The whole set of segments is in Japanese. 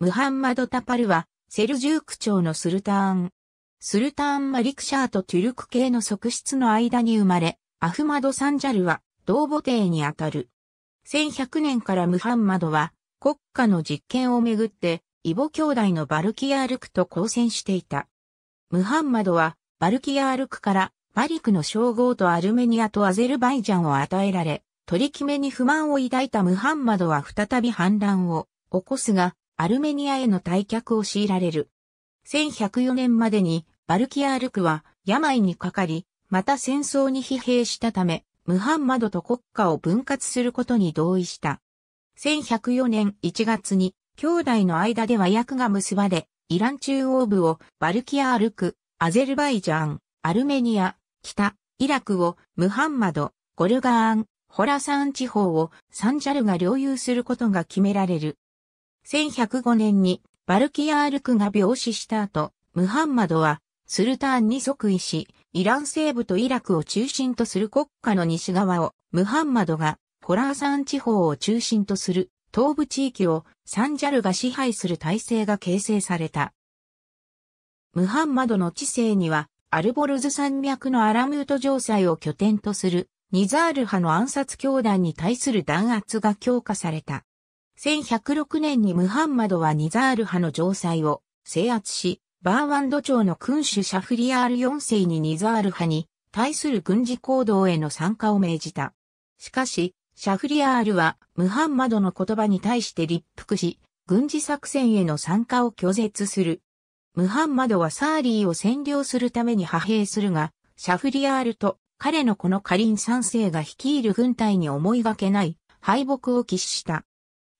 ムハンマド・タパルは、セルジューク朝のスルターン。スルターン・マリクシャーとトゥルク系の側室の間に生まれ、アフマド・サンジャルは、同母帝にあたる。1100年からムハンマドは、国家の実権をめぐって、イボ兄弟のバルキアールクと交戦していた。ムハンマドは、バルキアールクから、マリクの称号とアルメニアとアゼルバイジャンを与えられ、取り決めに不満を抱いたムハンマドは再び反乱を起こすが、アルメニアへの退却を強いられる。1104年までにバルキアールクは病にかかり、また戦争に疲弊したため、ムハンマドと国家を分割することに同意した。1104年1月に兄弟の間で和訳が結ばれ、イラン中央部をバルキアールク、アゼルバイジャン、アルメニア、北、イラクをムハンマド、ゴルガーン、ホラサン地方をサンジャルが領有することが決められる。1105年にバルキアールクが病死した後、ムハンマドはスルターンに即位し、イラン西部とイラクを中心とする国家の西側を、ムハンマドがホラーサン地方を中心とする東部地域をサンジャルが支配する体制が形成された。ムハンマドの治世には、アルボルズ山脈のアラムート城塞を拠点とするニザール派の暗殺教団に対する弾圧が強化された。1106年にムハンマドはニザール派の城塞を制圧し、バーワンド朝の君主シャフリアール4世にニザール派に対する軍事行動への参加を命じた。しかし、シャフリアールはムハンマドの言葉に対して立腹し、軍事作戦への参加を拒絶する。ムハンマドはサーリーを占領するために派兵するが、シャフリアールと彼のこのカリン3世が率いる軍隊に思いがけない敗北を喫した。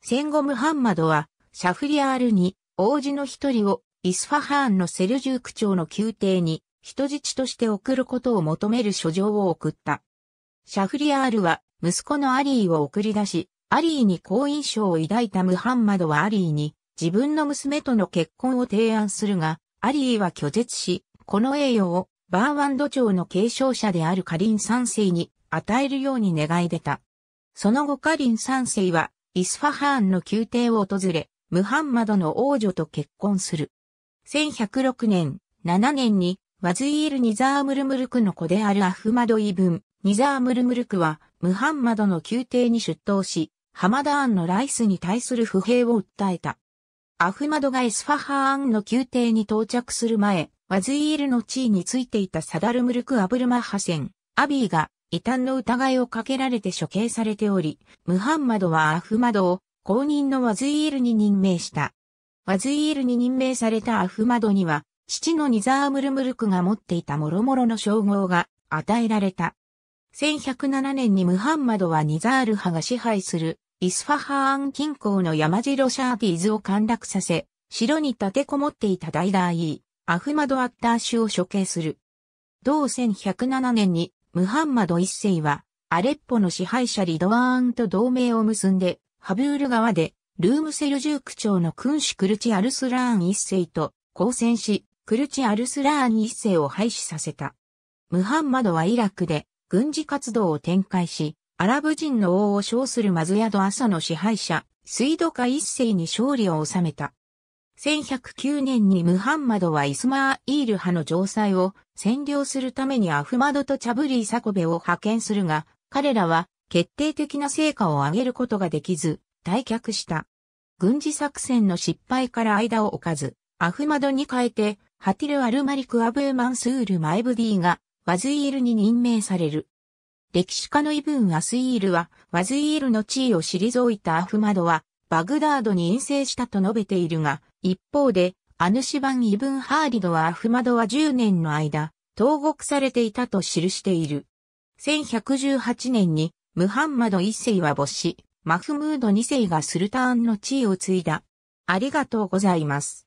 戦後ムハンマドは、シャフリアールに、王子の一人を、イスファハーンのセルジューク朝の宮廷に、人質として送ることを求める書状を送った。シャフリアールは、息子のアリーを送り出し、アリーに好印象を抱いたムハンマドはアリーに、自分の娘との結婚を提案するが、アリーは拒絶し、この栄誉を、バーワンド朝の継承者であるカリン三世に与えるように願い出た。その後カリン三世はイスファハーンの宮廷を訪れ、ムハンマドの王女と結婚する。1106年、7年に、ワズイール・ニザームルムルクの子であるアフマド・イブン、ニザームルムルクは、ムハンマドの宮廷に出頭し、ハマダーンのライスに対する不平を訴えた。アフマドがエスファハーンの宮廷に到着する前、ワズイールの地位についていたサダルムルク・アブルマハセン、アビーが異端の疑いをかけられて処刑されており、ムハンマドはアフマドを公認のワズイールに任命した。ワズイールに任命されたアフマドには、父のニザームルムルクが持っていた諸々の称号が与えられた。1107年にムハンマドはニザール派が支配するイスファハーン近郊の山城シャーティーズを陥落させ、城に立てこもっていたダイダーイー、アフマド・アッターシュを処刑する。同1107年にムハンマド一世は、アレッポの支配者リドワーンと同盟を結んで、ハブール川で、ルームセルジューク朝の君主クルチアルスラーン一世と交戦し、クルチアルスラーン一世を廃止させた。ムハンマドはイラクで軍事活動を展開し、アラブ人の王を称するマズヤド朝の支配者、スイドカ一世に勝利を収めた。1109年にムハンマドはイスマーイール派の城塞を占領するためにアフマドとチャブリー・サコベを派遣するが、彼らは決定的な成果を上げることができず、退却した。軍事作戦の失敗から間を置かず、アフマドに変えて、ハティル・アルマリク・アブー・マンスール・マイブディが、ワズイールに任命される。歴史家のイブン・アスイールは、ワズイールの地位を退いたアフマドは、バグダードに陰性したと述べているが、一方で、アヌシバン・イブン・ハーリドはアフマドは10年の間、投獄されていたと記している。1118年に、ムハンマド一世は没し、マフムード二世がスルターンの地位を継いだ。ありがとうございます。